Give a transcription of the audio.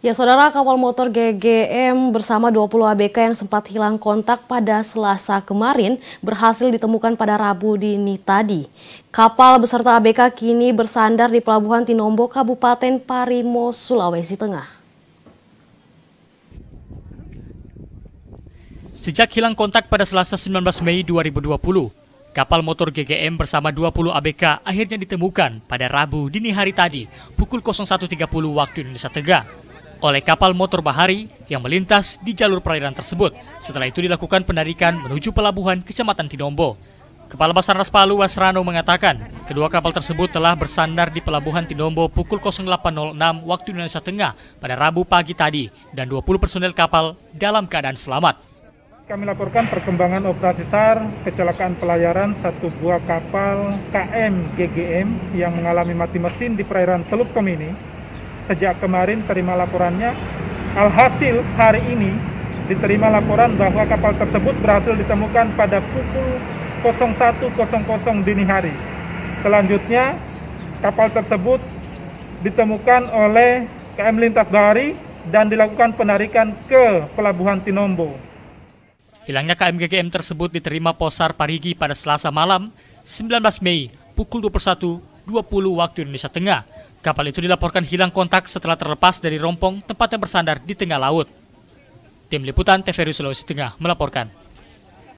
Ya saudara kapal motor GGM bersama 20 ABK yang sempat hilang kontak pada selasa kemarin berhasil ditemukan pada Rabu dini tadi. Kapal beserta ABK kini bersandar di Pelabuhan Tinombo, Kabupaten Parimo, Sulawesi Tengah. Sejak hilang kontak pada selasa 19 Mei 2020, kapal motor GGM bersama 20 ABK akhirnya ditemukan pada Rabu dini hari tadi pukul 01.30 waktu Indonesia Tengah oleh kapal motor Bahari yang melintas di jalur perairan tersebut. Setelah itu dilakukan penarikan menuju pelabuhan Kecamatan Tinombo. Kepala Basarnas Palu Wasrano mengatakan, kedua kapal tersebut telah bersandar di pelabuhan Tinombo pukul 08.06 waktu Indonesia Tengah pada Rabu pagi tadi dan 20 personel kapal dalam keadaan selamat. Kami laporkan perkembangan operasi SAR, kecelakaan pelayaran satu buah kapal KM GGM yang mengalami mati mesin di perairan Teluk Komini sejak kemarin terima laporannya. Alhasil hari ini diterima laporan bahwa kapal tersebut berhasil ditemukan pada pukul 01.00 dini hari. Selanjutnya kapal tersebut ditemukan oleh KM Lintas Bahari dan dilakukan penarikan ke Pelabuhan Tinombo. Hilangnya KM GGM tersebut diterima Posar Parigi pada Selasa malam 19 Mei pukul 21.20 waktu Indonesia Tengah Kapal itu dilaporkan hilang kontak setelah terlepas dari rompong tempatnya bersandar di tengah laut. Tim Liputan TVRI Sulawesi Tengah melaporkan.